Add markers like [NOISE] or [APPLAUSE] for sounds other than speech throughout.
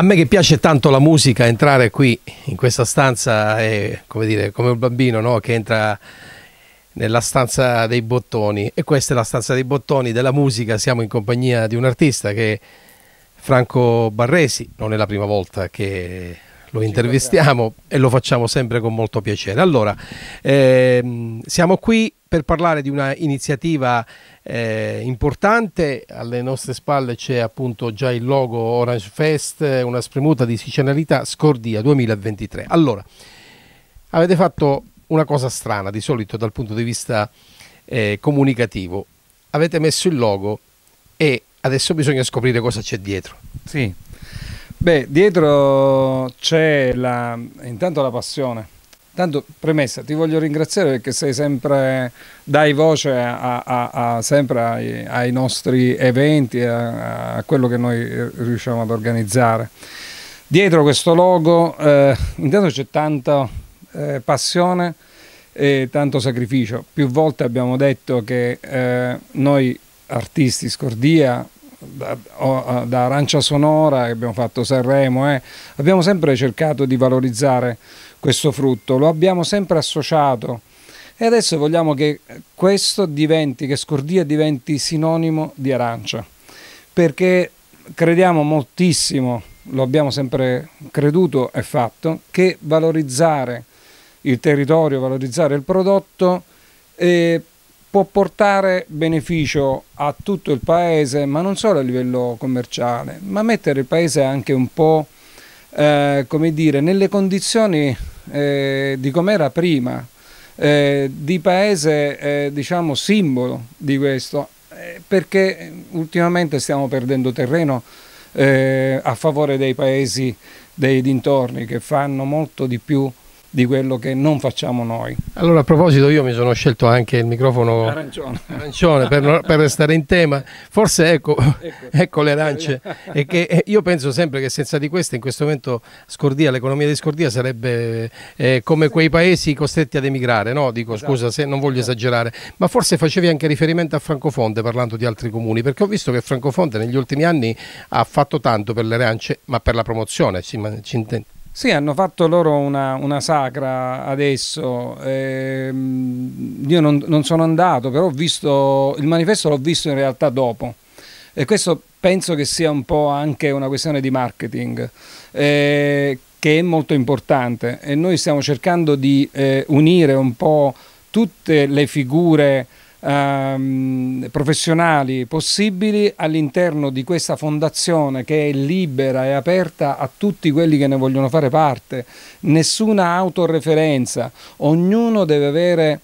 A me che piace tanto la musica, entrare qui in questa stanza è come dire, come un bambino no? che entra nella stanza dei bottoni e questa è la stanza dei bottoni della musica, siamo in compagnia di un artista che è Franco Barresi, non è la prima volta che lo intervistiamo e lo facciamo sempre con molto piacere. Allora, ehm, siamo qui per parlare di una iniziativa eh, importante, alle nostre spalle c'è appunto già il logo Orange Fest, una spremuta di sicilianità Scordia 2023. Allora, avete fatto una cosa strana di solito dal punto di vista eh, comunicativo, avete messo il logo e adesso bisogna scoprire cosa c'è dietro. Sì. Beh, dietro c'è la, intanto la passione. Tanto, premessa, ti voglio ringraziare perché sei sempre, dai voce a, a, a, sempre ai, ai, nostri eventi, a, quello che noi riusciamo ad organizzare. Dietro questo logo, eh, intanto c'è tanta eh, passione e tanto sacrificio. Più volte abbiamo detto che eh, noi artisti, scordia, da, da Arancia Sonora, che abbiamo fatto Sanremo, eh, abbiamo sempre cercato di valorizzare questo frutto, lo abbiamo sempre associato e adesso vogliamo che questo diventi, che Scordia diventi sinonimo di arancia, perché crediamo moltissimo, lo abbiamo sempre creduto e fatto, che valorizzare il territorio, valorizzare il prodotto eh, può portare beneficio a tutto il paese, ma non solo a livello commerciale, ma mettere il paese anche un po' eh, come dire, nelle condizioni eh, di com'era prima, eh, di paese eh, diciamo simbolo di questo, eh, perché ultimamente stiamo perdendo terreno eh, a favore dei paesi dei dintorni che fanno molto di più di quello che non facciamo noi. Allora a proposito io mi sono scelto anche il microfono arancione, arancione per, per, restare in tema, forse ecco, ecco. ecco le arance, e che io penso sempre che senza di queste in questo momento Scordia, l'economia di Scordia sarebbe eh, come quei paesi costretti ad emigrare, no? Dico esatto. scusa se non voglio esatto. esagerare, ma forse facevi anche riferimento a Francofonte parlando di altri comuni, perché ho visto che Francofonte negli ultimi anni ha fatto tanto per le arance, ma per la promozione, ci, ci intende. Sì, hanno fatto loro una, una sacra adesso, ehm, io non, non, sono andato, però ho visto, il manifesto l'ho visto in realtà dopo e questo penso che sia un po' anche una questione di marketing eh, che è molto importante e noi stiamo cercando di eh, unire un po' tutte le figure ehm, professionali possibili all'interno di questa fondazione che è libera e aperta a tutti quelli che ne vogliono fare parte. Nessuna autoreferenza, ognuno deve avere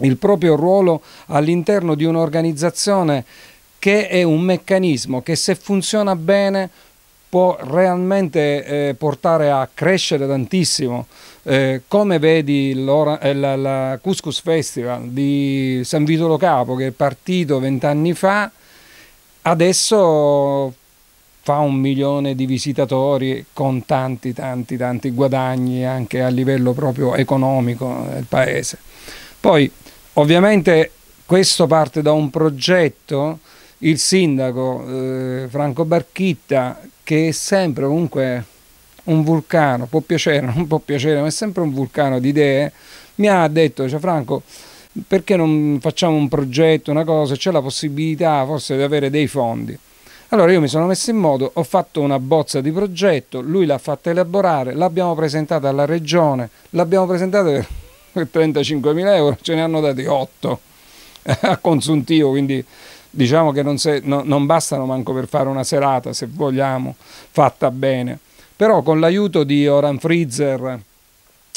il proprio ruolo all'interno di un'organizzazione che è un meccanismo che se funziona bene può realmente eh, portare a crescere tantissimo. Eh, come vedi il eh, Couscous Festival di San Vito Lo Capo che è partito vent'anni fa, adesso fa un milione di visitatori con tanti tanti tanti guadagni anche a livello proprio economico del paese. Poi ovviamente questo parte da un progetto il sindaco eh, Franco Barchitta, che è sempre comunque un vulcano, può piacere, [LAUGHS] non può piacere, ma è sempre un vulcano di idee, mi ha detto, cioè Franco, perché non facciamo un progetto, una cosa, c'è la possibilità forse di avere dei fondi. Allora io mi sono messo in modo, ho fatto una bozza di progetto, lui l'ha fatta elaborare, l'abbiamo presentata alla regione, l'abbiamo presentata per 35.000 [LAUGHS] euro, ce ne hanno dati 8 [LAUGHS] a consuntivo, quindi diciamo che non, se, no, non bastano manco per fare una serata, se vogliamo, fatta bene. Però con l'aiuto di Oran Freezer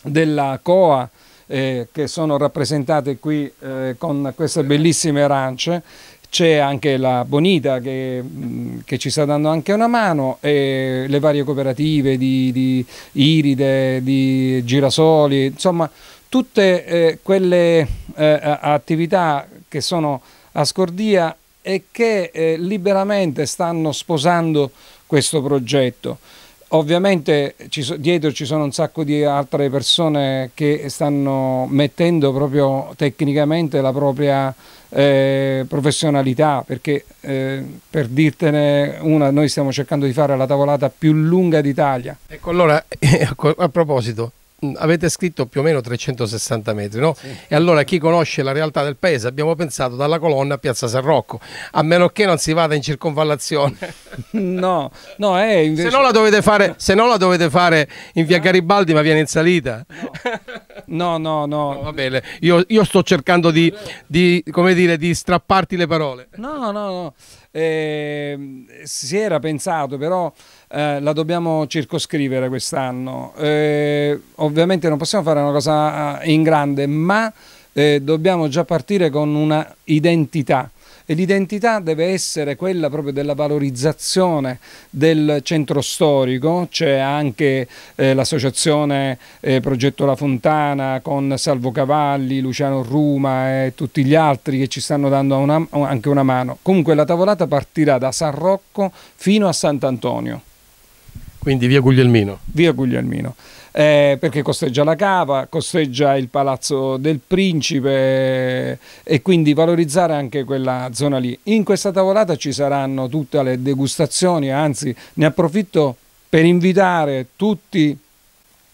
della COA, eh, che sono rappresentate qui eh, con queste bellissime arance, c'è anche la Bonita che, che, ci sta dando anche una mano e le varie cooperative di, di iride, di girasoli, insomma tutte eh, quelle eh, attività che sono a scordia e che eh, liberamente stanno sposando questo progetto. Ovviamente ci so, dietro ci sono un sacco di altre persone che stanno mettendo proprio tecnicamente la propria eh, professionalità, perché eh, per dirtene una, noi stiamo cercando di fare la tavolata più lunga d'Italia. Ecco, allora, [LAUGHS] a proposito, Mm, avete scritto più o meno 360 metri, no? Sì. E allora chi conosce la realtà del paese abbiamo pensato dalla colonna a Piazza San Rocco, a meno che non si vada in circonvallazione. [LAUGHS] No, no, è invece... Se no la dovete fare, no. la dovete fare in via ah. Garibaldi ma viene in salita. No. No, no, no. no va bene, io, io sto cercando di, di, dire, di, strapparti le parole. No, no, no. Eh, si era pensato, però eh, la dobbiamo circoscrivere quest'anno. Eh, ovviamente non possiamo fare una cosa ah, in grande, ma eh, dobbiamo già partire con una identità e l'identità deve essere quella proprio della valorizzazione del centro storico, c'è anche eh, l'associazione eh, Progetto La Fontana con Salvo Cavalli, Luciano Ruma e tutti gli altri che ci stanno dando una, anche una mano. Comunque la tavolata partirà da San Rocco fino a Sant'Antonio. Quindi via Guglielmino. Via Guglielmino eh, perché costeggia la cava, costeggia il Palazzo del Principe e quindi valorizzare anche quella zona lì. In questa tavolata ci saranno tutte le degustazioni, anzi ne approfitto per invitare tutti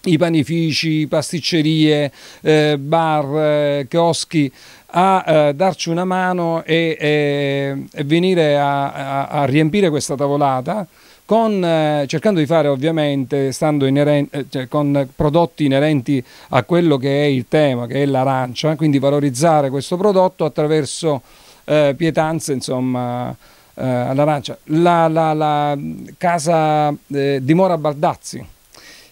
i panifici, pasticcerie, eh, bar, eh, chioschi a eh, darci una mano e, e, e venire a, a, a, riempire questa tavolata con, eh, cercando di fare ovviamente inerente, eh, cioè, con prodotti inerenti a quello che è il tema, che è l'arancia, quindi valorizzare questo prodotto attraverso eh, pietanze insomma, eh, all'arancia. La, la, la casa eh, Dimora Baldazzi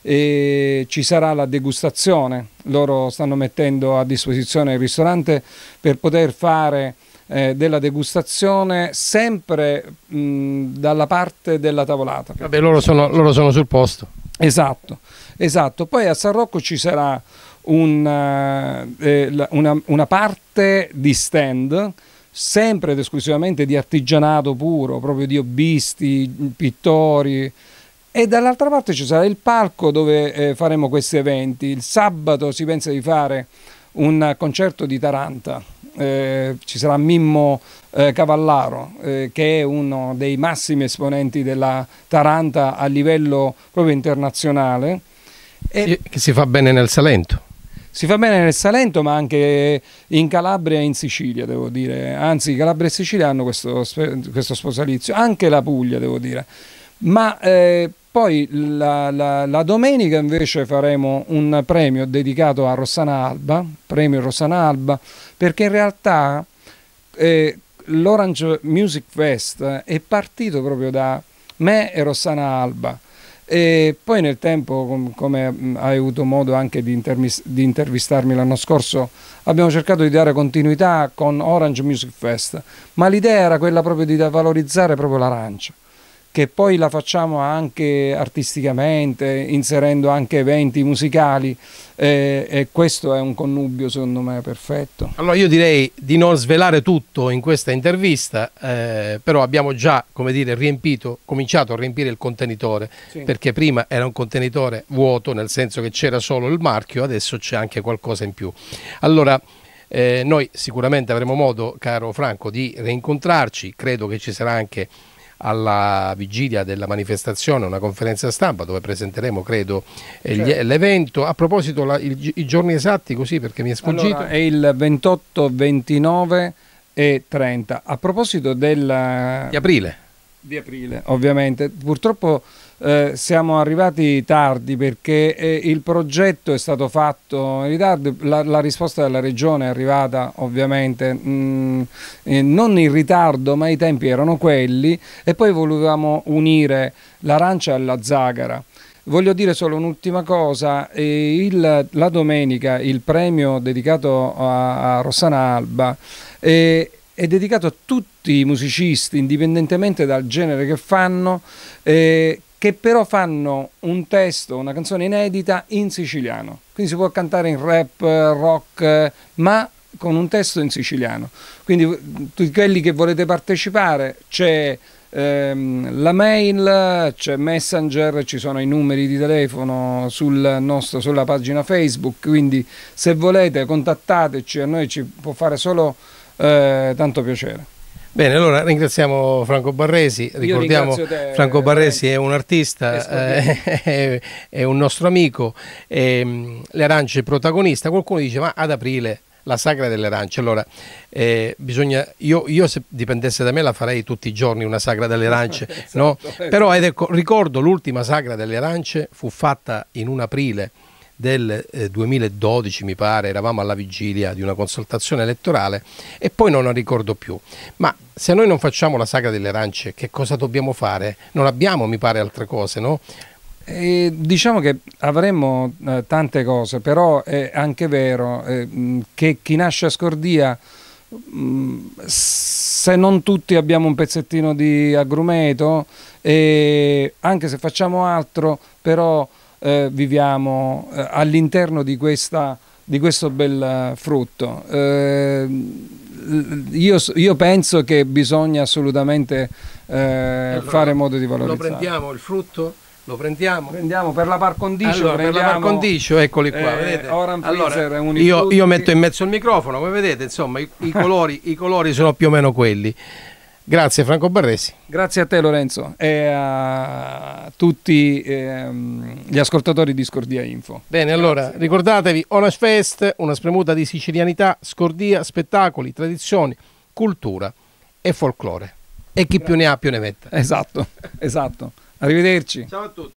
e ci sarà la degustazione. Loro stanno mettendo a disposizione il ristorante per poter fare eh, della degustazione sempre mh, dalla parte della tavolata. Vabbè, loro sono, loro sono sul posto. Esatto, esatto. Poi a San Rocco ci sarà una, eh, eh una, una parte di stand sempre ed esclusivamente di artigianato puro, proprio di hobbisti, pittori, e dall'altra parte ci sarà il palco dove eh, faremo questi eventi. Il sabato si pensa di fare un concerto di Taranta, eh, ci sarà Mimmo eh, Cavallaro eh, che è uno dei massimi esponenti della Taranta a livello proprio internazionale. E che si fa bene nel Salento. Si fa bene nel Salento ma anche in Calabria e in Sicilia devo dire, anzi Calabria e Sicilia hanno questo, questo sposalizio, anche la Puglia devo dire, ma eh, poi la, la, la, domenica invece faremo un premio dedicato a Rossana Alba, premio Rossana Alba, perché in realtà eh, l'Orange Music Fest è partito proprio da me e Rossana Alba. E poi nel tempo, com come mm, hai avuto modo anche di, di intervistarmi l'anno scorso, abbiamo cercato di dare continuità con Orange Music Fest, ma l'idea era quella proprio di valorizzare proprio l'arancia che poi la facciamo anche artisticamente, inserendo anche eventi musicali eh, e questo è un connubio secondo me perfetto. Allora io direi di non svelare tutto in questa intervista, eh, però abbiamo già, come dire, riempito, cominciato a riempire il contenitore, sì. perché prima era un contenitore vuoto, nel senso che c'era solo il marchio, adesso c'è anche qualcosa in più. Allora, eh, noi sicuramente avremo modo, caro Franco, di rincontrarci, credo che ci sarà anche alla vigilia della manifestazione una conferenza stampa dove presenteremo credo eh, certo. l'evento. A proposito la, il, i giorni esatti così perché mi è sfuggito. Allora, è il 28, 29 e 30. A proposito della... di aprile. Di aprile ovviamente. Purtroppo eh, siamo arrivati tardi perché eh, il progetto è stato fatto in ritardo, la, la risposta della Regione è arrivata ovviamente mh, mm, eh, non in ritardo ma i tempi erano quelli e poi volevamo unire l'arancia alla zagara. Voglio dire solo un'ultima cosa, eh, il, la domenica il premio dedicato a, a Rossana Alba è, eh, è dedicato a tutti i musicisti, indipendentemente dal genere che fanno, eh, che però fanno un testo, una canzone inedita in siciliano. Quindi si può cantare in rap, rock, ma con un testo in siciliano. Quindi eh, tutti quelli che volete partecipare c'è ehm, la mail, c'è Messenger, ci sono i numeri di telefono sul nostro, sulla pagina Facebook, quindi se volete contattateci, a noi ci può fare solo eh, tanto piacere. Bene, allora ringraziamo Franco Barresi, ricordiamo te, Franco Barresi è un artista, eh, [LAUGHS] è, un nostro amico, eh, le arance protagonista, qualcuno dice ma ad aprile la sagra delle arance, allora eh, bisogna, io, io, se dipendesse da me la farei tutti i giorni una sagra delle arance, [LAUGHS] esatto, no? però ecco, ricordo l'ultima sagra delle arance fu fatta in un aprile del 2012, eh, mi pare, eravamo alla vigilia di una consultazione elettorale e poi non la ricordo più. Ma se noi non facciamo la saga delle arance, che cosa dobbiamo fare? Non abbiamo, mi pare, altre cose, no? E diciamo che avremmo eh, tante cose, però è anche vero eh, che chi nasce a scordia se non tutti abbiamo un pezzettino di agrumeto, e anche se facciamo altro, però eh, viviamo eh, all'interno di, di, questo bel eh, frutto. Eh, io, io, penso che bisogna assolutamente eh, allora, fare modo di valorizzare. Lo prendiamo il frutto? lo prendiamo. prendiamo per la par condicio allora, per la par condicio eccoli qua eh, allora, io, io, metto in mezzo il microfono come vedete insomma i, i, [LAUGHS] colori, i colori sono più o meno quelli Grazie Franco Barresi. Grazie a te Lorenzo e a tutti ehm, gli ascoltatori di Scordia Info. Bene, Grazie. allora ricordatevi Olas Fest, una spremuta di sicilianità, scordia, spettacoli, tradizioni, cultura e folklore. E chi Grazie. più ne ha più ne metta. Esatto, esatto. Arrivederci. Ciao a tutti.